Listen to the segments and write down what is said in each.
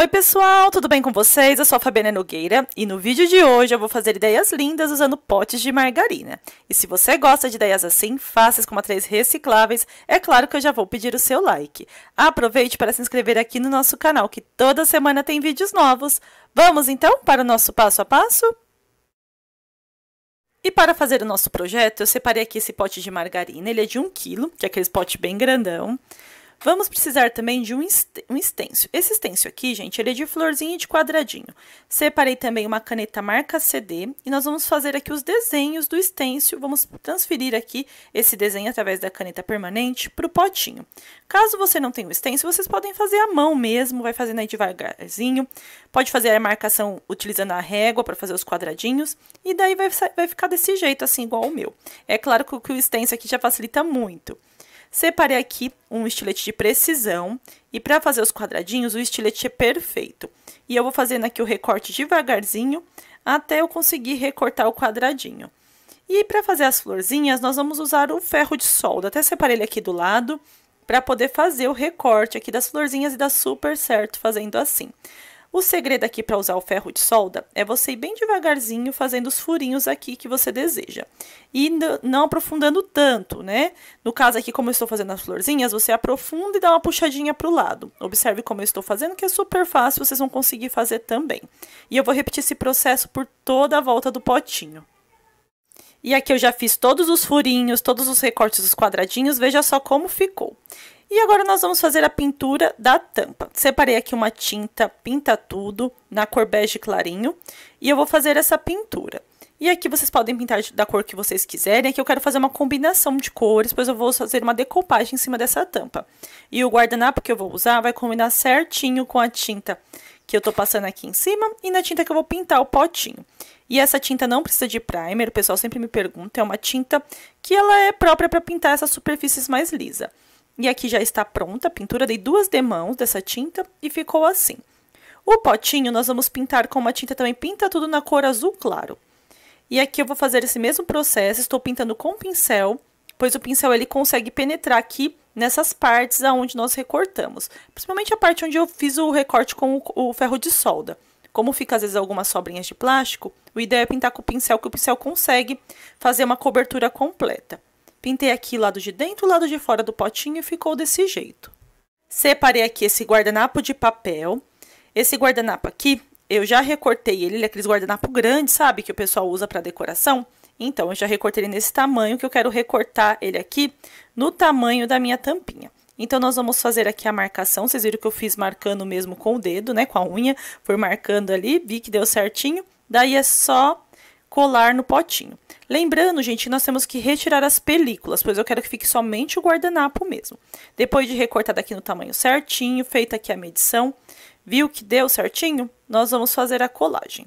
Oi pessoal, tudo bem com vocês? Eu sou a Fabiana Nogueira e no vídeo de hoje eu vou fazer ideias lindas usando potes de margarina. E se você gosta de ideias assim, fáceis com materiais recicláveis, é claro que eu já vou pedir o seu like. Aproveite para se inscrever aqui no nosso canal, que toda semana tem vídeos novos. Vamos então para o nosso passo a passo? E para fazer o nosso projeto, eu separei aqui esse pote de margarina, ele é de 1 kg, que é aquele pote bem grandão. Vamos precisar também de um, um Esse estêncio aqui, gente, ele é de florzinha e de quadradinho. Separei também uma caneta marca CD e nós vamos fazer aqui os desenhos do estêncio. Vamos transferir aqui esse desenho através da caneta permanente para o potinho. Caso você não tenha o estêncio, vocês podem fazer à mão mesmo, vai fazendo aí devagarzinho. Pode fazer a marcação utilizando a régua para fazer os quadradinhos e daí vai, vai ficar desse jeito, assim, igual o meu. É claro que o estêncio aqui já facilita muito. Separei aqui um estilete de precisão e para fazer os quadradinhos o estilete é perfeito. E eu vou fazendo aqui o recorte devagarzinho até eu conseguir recortar o quadradinho. E para fazer as florzinhas, nós vamos usar o ferro de solda. Até separei ele aqui do lado para poder fazer o recorte aqui das florzinhas e dá super certo fazendo assim. O segredo aqui para usar o ferro de solda é você ir bem devagarzinho fazendo os furinhos aqui que você deseja. E não aprofundando tanto, né? No caso aqui, como eu estou fazendo as florzinhas, você aprofunda e dá uma puxadinha para o lado. Observe como eu estou fazendo, que é super fácil, vocês vão conseguir fazer também. E eu vou repetir esse processo por toda a volta do potinho. E aqui eu já fiz todos os furinhos, todos os recortes dos quadradinhos, veja só como ficou. E agora nós vamos fazer a pintura da tampa. Separei aqui uma tinta Pinta Tudo na cor bege clarinho e eu vou fazer essa pintura. E aqui vocês podem pintar da cor que vocês quiserem. Aqui eu quero fazer uma combinação de cores, pois eu vou fazer uma decoupagem em cima dessa tampa. E o guardanapo que eu vou usar vai combinar certinho com a tinta que eu tô passando aqui em cima e na tinta que eu vou pintar o potinho. E essa tinta não precisa de primer, o pessoal sempre me pergunta, é uma tinta que ela é própria para pintar essas superfícies mais lisas. E aqui já está pronta a pintura, dei duas demãos dessa tinta e ficou assim. O potinho nós vamos pintar com uma tinta também, pinta tudo na cor azul claro. E aqui eu vou fazer esse mesmo processo, estou pintando com pincel, pois o pincel ele consegue penetrar aqui nessas partes aonde nós recortamos. Principalmente a parte onde eu fiz o recorte com o ferro de solda. Como fica às vezes algumas sobrinhas de plástico, o ideal é pintar com o pincel, que o pincel consegue fazer uma cobertura completa. Pintei aqui o lado de dentro e o lado de fora do potinho e ficou desse jeito. Separei aqui esse guardanapo de papel. Esse guardanapo aqui, eu já recortei ele, ele é aqueles guardanapo grandes, sabe? Que o pessoal usa para decoração. Então, eu já recortei ele nesse tamanho, que eu quero recortar ele aqui no tamanho da minha tampinha. Então, nós vamos fazer aqui a marcação. Vocês viram que eu fiz marcando mesmo com o dedo, né? Com a unha, fui marcando ali, vi que deu certinho. Daí, é só colar no potinho. Lembrando, gente, nós temos que retirar as películas, pois eu quero que fique somente o guardanapo mesmo. Depois de recortado aqui no tamanho certinho, feita aqui a medição, viu que deu certinho? Nós vamos fazer a colagem.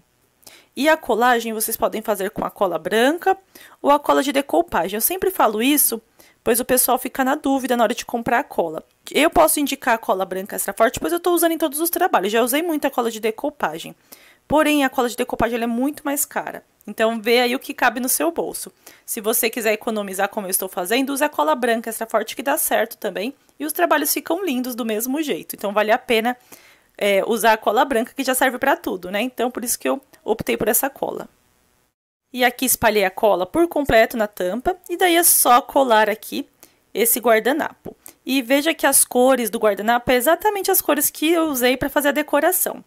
E a colagem vocês podem fazer com a cola branca ou a cola de decoupagem. Eu sempre falo isso, pois o pessoal fica na dúvida na hora de comprar a cola. Eu posso indicar a cola branca extra forte, pois eu estou usando em todos os trabalhos. Já usei muita cola de decoupagem. Porém, a cola de decoupage é muito mais cara. Então, vê aí o que cabe no seu bolso. Se você quiser economizar como eu estou fazendo, use a cola branca extra forte que dá certo também. E os trabalhos ficam lindos do mesmo jeito. Então, vale a pena é, usar a cola branca que já serve para tudo, né? Então, por isso que eu optei por essa cola. E aqui espalhei a cola por completo na tampa. E daí é só colar aqui esse guardanapo. E veja que as cores do guardanapo é exatamente as cores que eu usei para fazer a decoração.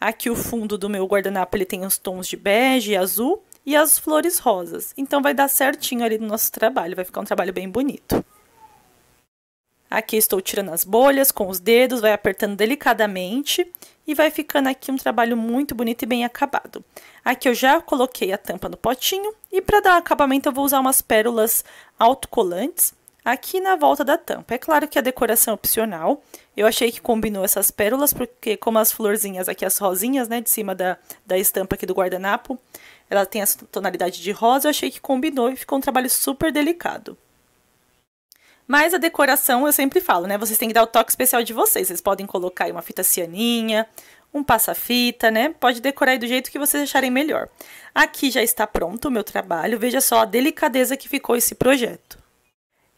Aqui o fundo do meu guardanapo ele tem os tons de bege e azul e as flores rosas. Então vai dar certinho ali no nosso trabalho, vai ficar um trabalho bem bonito. Aqui estou tirando as bolhas com os dedos, vai apertando delicadamente e vai ficando aqui um trabalho muito bonito e bem acabado. Aqui eu já coloquei a tampa no potinho e para dar acabamento eu vou usar umas pérolas autocolantes aqui na volta da tampa. É claro que a decoração é opcional. Eu achei que combinou essas pérolas, porque como as florzinhas aqui, as rosinhas, né, de cima da, da estampa aqui do guardanapo, ela tem essa tonalidade de rosa, eu achei que combinou e ficou um trabalho super delicado. Mas a decoração, eu sempre falo, né, vocês têm que dar o toque especial de vocês. Vocês podem colocar aí uma fita cianinha, um passa-fita, né? Pode decorar aí do jeito que vocês acharem melhor. Aqui já está pronto o meu trabalho. Veja só a delicadeza que ficou esse projeto.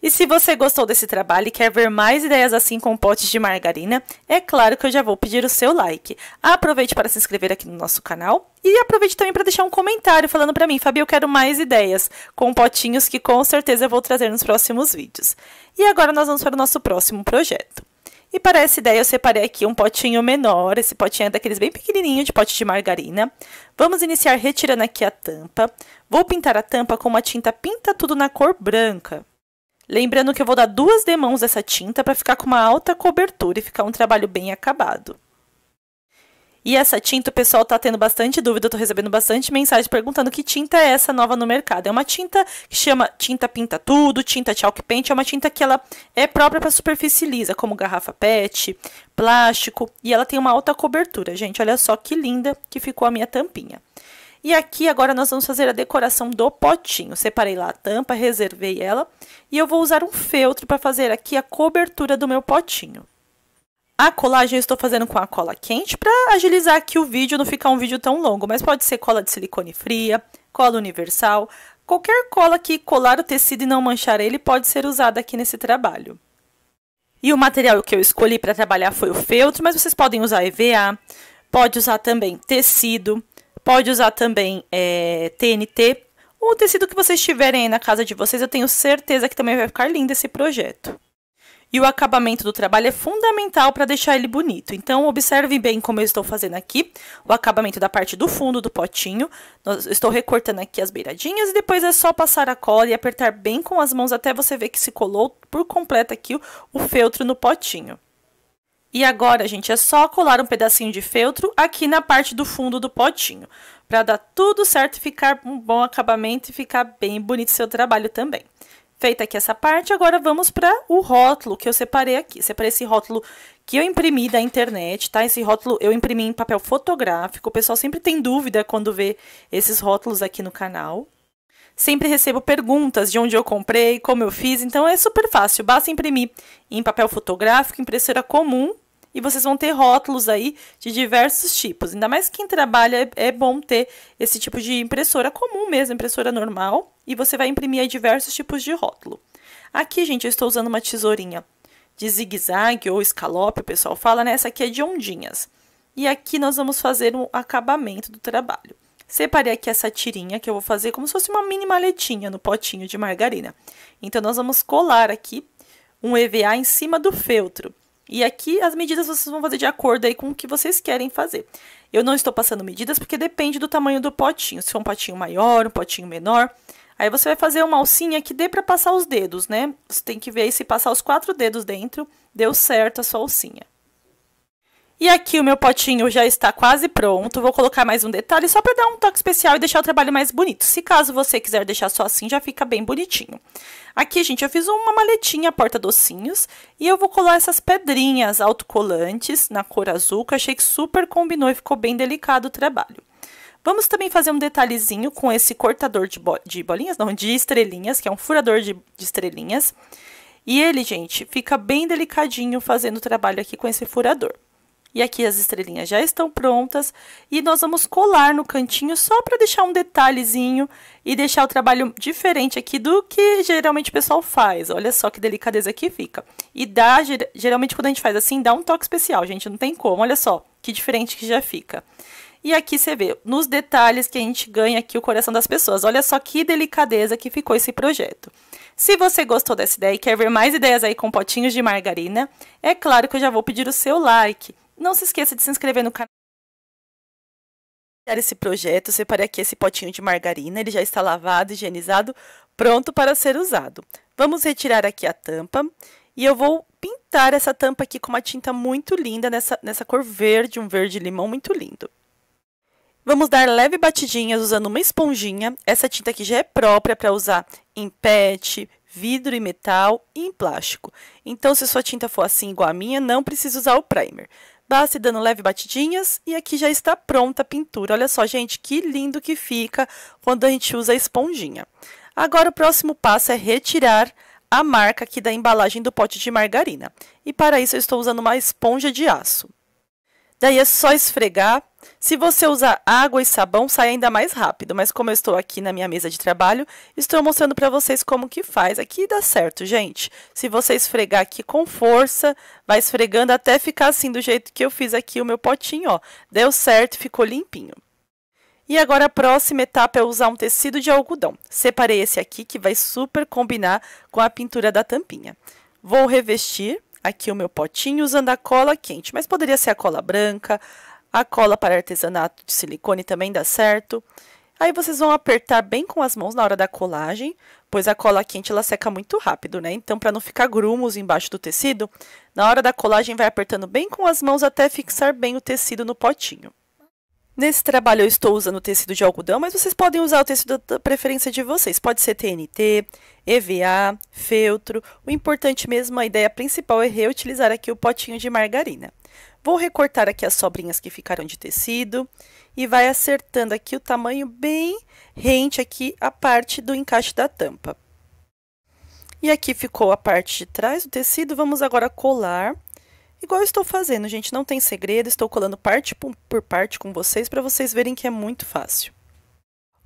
E se você gostou desse trabalho e quer ver mais ideias assim com potes de margarina, é claro que eu já vou pedir o seu like. Aproveite para se inscrever aqui no nosso canal e aproveite também para deixar um comentário falando para mim, Fabi, eu quero mais ideias com potinhos que com certeza eu vou trazer nos próximos vídeos. E agora nós vamos para o nosso próximo projeto. E para essa ideia, eu separei aqui um potinho menor. Esse potinho é daqueles bem pequenininho de pote de margarina. Vamos iniciar retirando aqui a tampa. Vou pintar a tampa com uma tinta pinta tudo na cor branca. Lembrando que eu vou dar duas demãos dessa tinta para ficar com uma alta cobertura e ficar um trabalho bem acabado. E essa tinta, o pessoal tá tendo bastante dúvida, eu tô recebendo bastante mensagem perguntando que tinta é essa nova no mercado. É uma tinta que chama tinta pinta tudo, tinta chalk paint, é uma tinta que ela é própria para superfície lisa, como garrafa PET, plástico, e ela tem uma alta cobertura. Gente, olha só que linda que ficou a minha tampinha. E aqui agora nós vamos fazer a decoração do potinho. Separei lá a tampa, reservei ela e eu vou usar um feltro para fazer aqui a cobertura do meu potinho. A colagem eu estou fazendo com a cola quente para agilizar aqui o vídeo, não ficar um vídeo tão longo, mas pode ser cola de silicone fria, cola universal, qualquer cola que colar o tecido e não manchar ele pode ser usada aqui nesse trabalho. E o material que eu escolhi para trabalhar foi o feltro, mas vocês podem usar EVA, pode usar também tecido, Pode usar também é, TNT ou o tecido que vocês tiverem aí na casa de vocês. Eu tenho certeza que também vai ficar lindo esse projeto. E o acabamento do trabalho é fundamental para deixar ele bonito. Então, observe bem como eu estou fazendo aqui o acabamento da parte do fundo do potinho. estou recortando aqui as beiradinhas e depois é só passar a cola e apertar bem com as mãos até você ver que se colou por completo aqui o feltro no potinho. E agora, gente, é só colar um pedacinho de feltro aqui na parte do fundo do potinho, para dar tudo certo e ficar um bom acabamento e ficar bem bonito seu trabalho também. Feita aqui essa parte, agora vamos para o rótulo que eu separei aqui. Separei esse rótulo que eu imprimi da internet, tá? Esse rótulo eu imprimi em papel fotográfico. O pessoal sempre tem dúvida quando vê esses rótulos aqui no canal. Sempre recebo perguntas de onde eu comprei, como eu fiz, então é super fácil, basta imprimir em papel fotográfico, impressora comum, e vocês vão ter rótulos aí de diversos tipos. Ainda mais quem trabalha, é, é bom ter esse tipo de impressora comum mesmo, impressora normal, e você vai imprimir aí diversos tipos de rótulo. Aqui, gente, eu estou usando uma tesourinha de zigue-zague ou escalope, o pessoal fala, né? Essa aqui é de ondinhas. E aqui nós vamos fazer um acabamento do trabalho. Separei aqui essa tirinha que eu vou fazer como se fosse uma mini maletinha no potinho de margarina. Então, nós vamos colar aqui um EVA em cima do feltro. E aqui as medidas vocês vão fazer de acordo aí com o que vocês querem fazer. Eu não estou passando medidas porque depende do tamanho do potinho. Se for um potinho maior, um potinho menor. Aí você vai fazer uma alcinha que dê para passar os dedos, né? Você tem que ver se passar os quatro dedos dentro, deu certo a sua alcinha. E aqui o meu potinho já está quase pronto. Vou colocar mais um detalhe só para dar um toque especial e deixar o trabalho mais bonito. Se caso você quiser deixar só assim, já fica bem bonitinho. Aqui, gente, eu fiz uma maletinha porta docinhos e eu vou colar essas pedrinhas autocolantes na cor azul, que eu achei que super combinou e ficou bem delicado o trabalho. Vamos também fazer um detalhezinho com esse cortador de, bo de bolinhas, não, de estrelinhas, que é um furador de, de estrelinhas. E ele, gente, fica bem delicadinho fazendo o trabalho aqui com esse furador. E aqui as estrelinhas já estão prontas e nós vamos colar no cantinho só para deixar um detalhezinho e deixar o trabalho diferente aqui do que geralmente o pessoal faz. Olha só que delicadeza que fica. E dá, geralmente quando a gente faz assim, dá um toque especial, gente, não tem como, olha só que diferente que já fica. E aqui você vê nos detalhes que a gente ganha aqui o coração das pessoas. Olha só que delicadeza que ficou esse projeto. Se você gostou dessa ideia e quer ver mais ideias aí com potinhos de margarina, é claro que eu já vou pedir o seu like. Não se esqueça de se inscrever no canal esse projeto, separei aqui esse potinho de margarina, ele já está lavado, higienizado, pronto para ser usado. Vamos retirar aqui a tampa e eu vou pintar essa tampa aqui com uma tinta muito linda, nessa, nessa cor verde, um verde limão muito lindo. Vamos dar leve batidinhas usando uma esponjinha, essa tinta aqui já é própria para usar em pet, vidro e metal e em plástico. Então, se sua tinta for assim igual a minha, não precisa usar o primer. Basta tá ir dando leve batidinhas e aqui já está pronta a pintura. Olha só, gente, que lindo que fica quando a gente usa a esponjinha. Agora, o próximo passo é retirar a marca aqui da embalagem do pote de margarina. E para isso, eu estou usando uma esponja de aço. Daí é só esfregar. Se você usar água e sabão, sai ainda mais rápido. Mas como eu estou aqui na minha mesa de trabalho, estou mostrando para vocês como que faz. Aqui dá certo, gente. Se você esfregar aqui com força, vai esfregando até ficar assim, do jeito que eu fiz aqui o meu potinho, ó. Deu certo, ficou limpinho. E agora a próxima etapa é usar um tecido de algodão. Separei esse aqui, que vai super combinar com a pintura da tampinha. Vou revestir aqui o meu potinho usando a cola quente, mas poderia ser a cola branca, a cola para artesanato de silicone também dá certo. Aí vocês vão apertar bem com as mãos na hora da colagem, pois a cola quente ela seca muito rápido, né? Então, para não ficar grumos embaixo do tecido, na hora da colagem vai apertando bem com as mãos até fixar bem o tecido no potinho. Nesse trabalho eu estou usando tecido de algodão, mas vocês podem usar o tecido da preferência de vocês. Pode ser TNT, EVA, feltro. O importante mesmo, a ideia principal é reutilizar aqui o potinho de margarina. Vou recortar aqui as sobrinhas que ficaram de tecido e vai acertando aqui o tamanho bem rente aqui a parte do encaixe da tampa. E aqui ficou a parte de trás do tecido, vamos agora colar Igual estou fazendo, gente, não tem segredo, estou colando parte por parte com vocês para vocês verem que é muito fácil.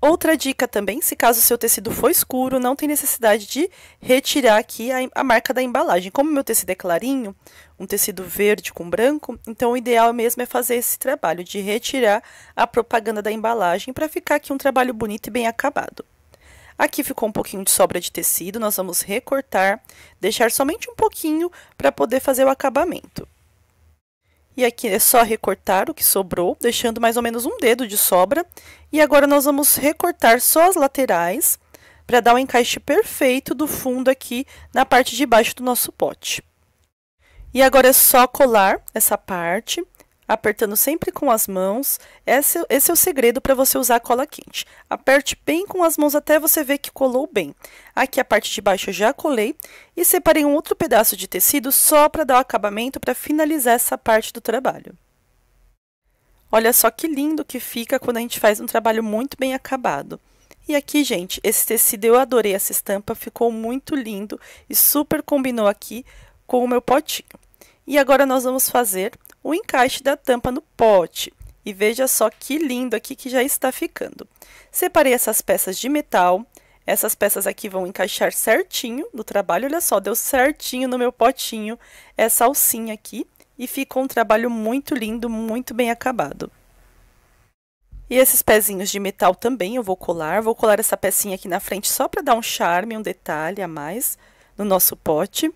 Outra dica também, se caso o seu tecido for escuro, não tem necessidade de retirar aqui a, a marca da embalagem. Como meu tecido é clarinho, um tecido verde com branco, então o ideal mesmo é fazer esse trabalho de retirar a propaganda da embalagem para ficar aqui um trabalho bonito e bem acabado. Aqui ficou um pouquinho de sobra de tecido, nós vamos recortar, deixar somente um pouquinho para poder fazer o acabamento. E aqui é só recortar o que sobrou, deixando mais ou menos um dedo de sobra. E agora nós vamos recortar só as laterais para dar o um encaixe perfeito do fundo aqui na parte de baixo do nosso pote. E agora é só colar essa parte apertando sempre com as mãos. Esse, é esse é o segredo para você usar a cola quente. Aperte bem com as mãos até você ver que colou bem. Aqui a parte de baixo eu já colei e separei um outro pedaço de tecido só para dar o acabamento para finalizar essa parte do trabalho. Olha só que lindo que fica quando a gente faz um trabalho muito bem acabado. E aqui, gente, esse tecido eu adorei essa estampa, ficou muito lindo e super combinou aqui com o meu potinho. E agora nós vamos fazer o encaixe da tampa no pote. E veja só que lindo aqui que já está ficando. Separei essas peças de metal. Essas peças aqui vão encaixar certinho no trabalho. Olha só, deu certinho no meu potinho essa alcinha aqui. E ficou um trabalho muito lindo, muito bem acabado. E esses pezinhos de metal também eu vou colar. Vou colar essa pecinha aqui na frente só para dar um charme, um detalhe a mais no nosso pote.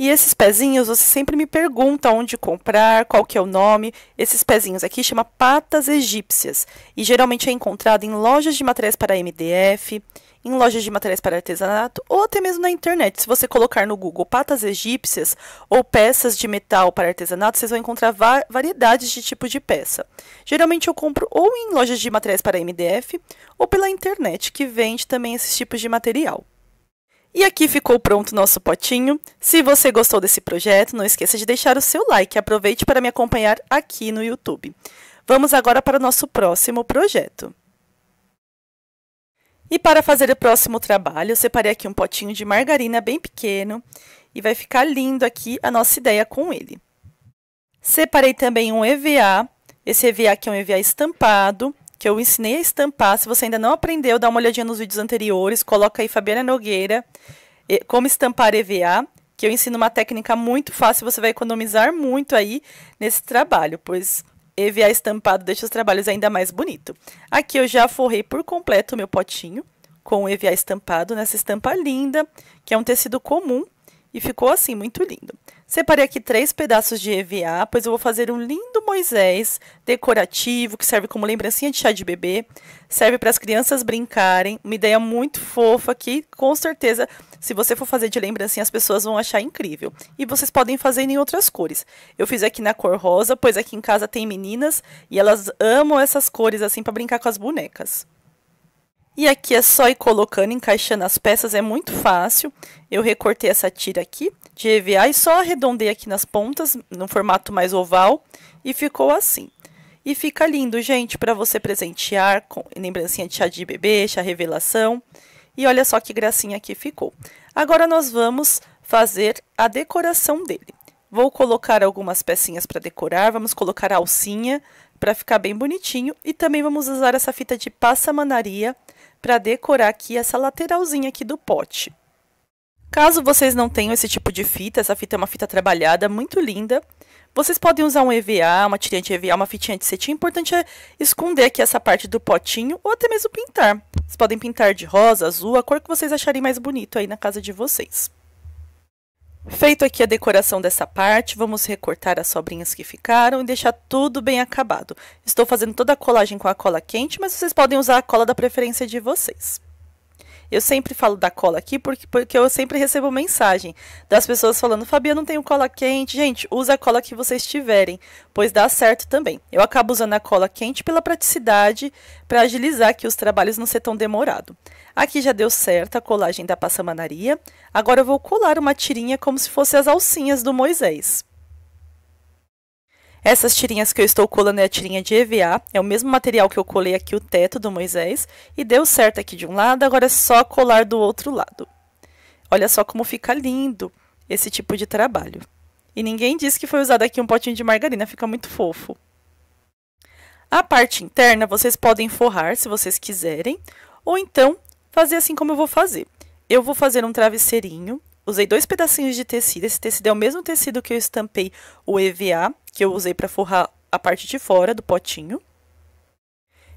E esses pezinhos, você sempre me pergunta onde comprar, qual que é o nome. Esses pezinhos aqui chama patas egípcias e geralmente é encontrado em lojas de materiais para MDF, em lojas de materiais para artesanato ou até mesmo na internet. Se você colocar no Google patas egípcias ou peças de metal para artesanato, vocês vão encontrar variedades de tipo de peça. Geralmente eu compro ou em lojas de materiais para MDF ou pela internet que vende também esses tipos de material. E aqui ficou pronto o nosso potinho. Se você gostou desse projeto, não esqueça de deixar o seu like e aproveite para me acompanhar aqui no YouTube. Vamos agora para o nosso próximo projeto. E para fazer o próximo trabalho, eu separei aqui um potinho de margarina bem pequeno e vai ficar lindo aqui a nossa ideia com ele. Separei também um EVA, esse EVA aqui é um EVA estampado que eu ensinei a estampar. Se você ainda não aprendeu, dá uma olhadinha nos vídeos anteriores. Coloca aí Fabiana Nogueira, como estampar EVA, que eu ensino uma técnica muito fácil. Você vai economizar muito aí nesse trabalho, pois EVA estampado deixa os trabalhos ainda mais bonito. Aqui eu já forrei por completo o meu potinho com EVA estampado nessa estampa linda, que é um tecido comum e ficou assim muito lindo. Separei aqui três pedaços de EVA, pois eu vou fazer um lindo Moisés decorativo, que serve como lembrancinha de chá de bebê. Serve para as crianças brincarem. Uma ideia muito fofa que, com certeza, se você for fazer de lembrancinha, as pessoas vão achar incrível. E vocês podem fazer em outras cores. Eu fiz aqui na cor rosa, pois aqui em casa tem meninas e elas amam essas cores assim para brincar com as bonecas. E aqui é só ir colocando, encaixando as peças, é muito fácil. Eu recortei essa tira aqui de EVA e só arredondei aqui nas pontas, no formato mais oval, e ficou assim. E fica lindo, gente, para você presentear com lembrancinha de chá de bebê, chá revelação. E olha só que gracinha que ficou. Agora nós vamos fazer a decoração dele. Vou colocar algumas pecinhas para decorar, vamos colocar a alcinha para ficar bem bonitinho e também vamos usar essa fita de passamanaria para decorar aqui essa lateralzinha aqui do pote. Caso vocês não tenham esse tipo de fita, essa fita é uma fita trabalhada, muito linda. Vocês podem usar um EVA, uma tirinha de EVA, uma fitinha de cetim. O importante é esconder aqui essa parte do potinho ou até mesmo pintar. Vocês podem pintar de rosa, azul, a cor que vocês acharem mais bonito aí na casa de vocês. Feito aqui a decoração dessa parte, vamos recortar as sobrinhas que ficaram e deixar tudo bem acabado. Estou fazendo toda a colagem com a cola quente, mas vocês podem usar a cola da preferência de vocês. Eu sempre falo da cola aqui porque, porque eu sempre recebo mensagem das pessoas falando: Fabiana, não tenho cola quente. Gente, usa a cola que vocês tiverem, pois dá certo também. Eu acabo usando a cola quente pela praticidade, para agilizar que os trabalhos não ser tão demorado. Aqui já deu certo a colagem da passamanaria. Agora eu vou colar uma tirinha como se fosse as alcinhas do Moisés. Essas tirinhas que eu estou colando é a tirinha de EVA, é o mesmo material que eu colei aqui o teto do Moisés, e deu certo aqui de um lado, agora é só colar do outro lado. Olha só como fica lindo esse tipo de trabalho. E ninguém disse que foi usado aqui um potinho de margarina, fica muito fofo. A parte interna vocês podem forrar se vocês quiserem, ou então fazer assim como eu vou fazer. Eu vou fazer um travesseirinho, usei dois pedacinhos de tecido, esse tecido é o mesmo tecido que eu estampei o EVA, que eu usei para forrar a parte de fora do potinho.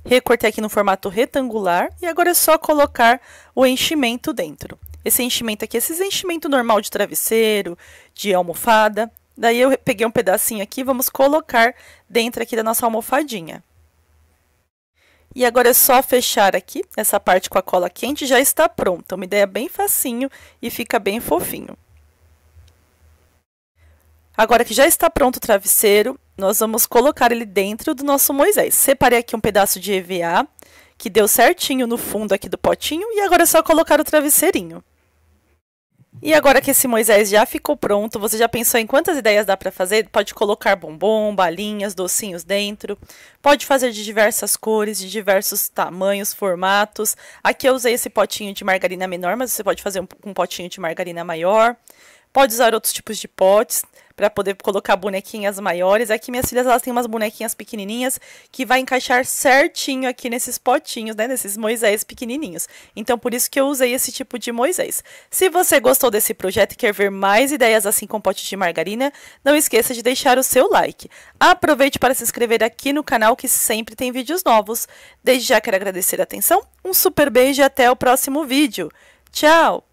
Recortei aqui no formato retangular e agora é só colocar o enchimento dentro. Esse enchimento aqui, esses enchimento normal de travesseiro, de almofada. Daí eu peguei um pedacinho aqui, vamos colocar dentro aqui da nossa almofadinha. E agora é só fechar aqui, essa parte com a cola quente já está pronta. Uma ideia bem facinho e fica bem fofinho. Agora que já está pronto o travesseiro, nós vamos colocar ele dentro do nosso Moisés. Separei aqui um pedaço de EVA, que deu certinho no fundo aqui do potinho, e agora é só colocar o travesseirinho. E agora que esse Moisés já ficou pronto, você já pensou em quantas ideias dá para fazer? Pode colocar bombom, balinhas, docinhos dentro. Pode fazer de diversas cores, de diversos tamanhos, formatos. Aqui eu usei esse potinho de margarina menor, mas você pode fazer um, um potinho de margarina maior. Pode usar outros tipos de potes para poder colocar bonequinhas maiores. Aqui minhas filhas elas têm umas bonequinhas pequenininhas que vai encaixar certinho aqui nesses potinhos, né, nesses Moisés pequenininhos. Então por isso que eu usei esse tipo de Moisés. Se você gostou desse projeto e quer ver mais ideias assim com potes de margarina, não esqueça de deixar o seu like. Aproveite para se inscrever aqui no canal que sempre tem vídeos novos. Desde já quero agradecer a atenção. Um super beijo e até o próximo vídeo. Tchau.